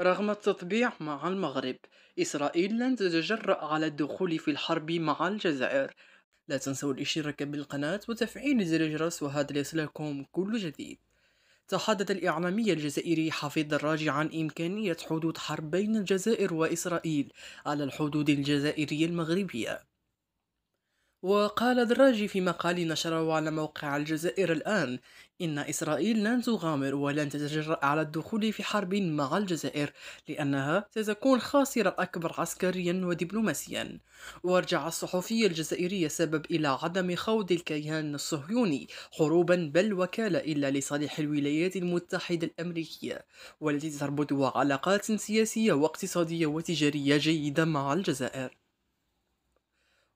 رغم التطبيع مع المغرب إسرائيل لن تتجرأ على الدخول في الحرب مع الجزائر لا تنسوا الاشتراك بالقناة وتفعيل زر الجرس وهذا ليصلكم كل جديد تحدث الإعلامي الجزائري حفيظ الراجي عن إمكانية حدوث حرب بين الجزائر وإسرائيل على الحدود الجزائرية المغربية وقال دراجي في مقال نشره على موقع الجزائر الآن إن إسرائيل لن تغامر ولن تتجرأ على الدخول في حرب مع الجزائر لأنها ستكون خاسرة أكبر عسكريا ودبلوماسيا ورجع الصحفي الجزائري السبب إلى عدم خوض الكيان الصهيوني حروبا بل وكالة إلا لصالح الولايات المتحدة الأمريكية والتي تربط علاقات سياسية واقتصادية وتجارية جيدة مع الجزائر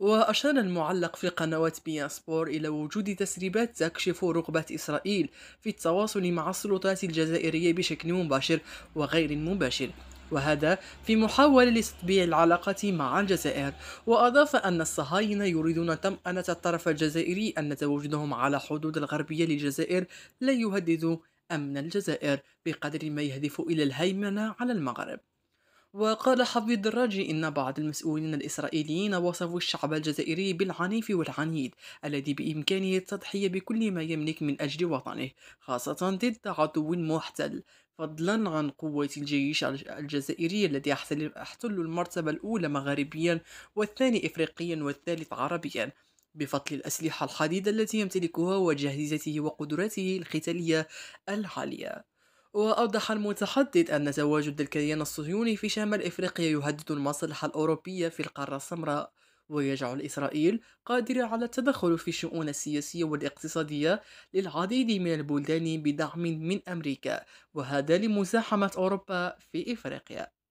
وأشار المعلق في قنوات بيان سبور إلى وجود تسريبات تكشف رغبة إسرائيل في التواصل مع السلطات الجزائرية بشكل مباشر وغير مباشر وهذا في محاولة لتطبيع العلاقة مع الجزائر وأضاف أن الصهاينة يريدون طمأنة الطرف الجزائري أن تواجدهم على حدود الغربية للجزائر لا يهدد أمن الجزائر بقدر ما يهدف إلى الهيمنة على المغرب وقال حفيظ الدراجي إن بعض المسؤولين الإسرائيليين وصفوا الشعب الجزائري بالعنيف والعنيد الذي بإمكانه التضحية بكل ما يملك من أجل وطنه خاصة ضد عدو محتل فضلا عن قوة الجيش الجزائري الذي يحتل المرتبة الأولى مغاربيا والثاني إفريقيا والثالث عربيا بفضل الأسلحة الحديدة التي يمتلكها وجاهزته وقدراته القتالية العالية وأوضح المتحدث أن تواجد الكيان الصهيوني في شمال إفريقيا يهدد المصلحة الأوروبية في القارة السمراء ويجعل إسرائيل قادرة على التدخل في الشؤون السياسية والاقتصادية للعديد من البلدان بدعم من أمريكا وهذا لمزاحمة أوروبا في إفريقيا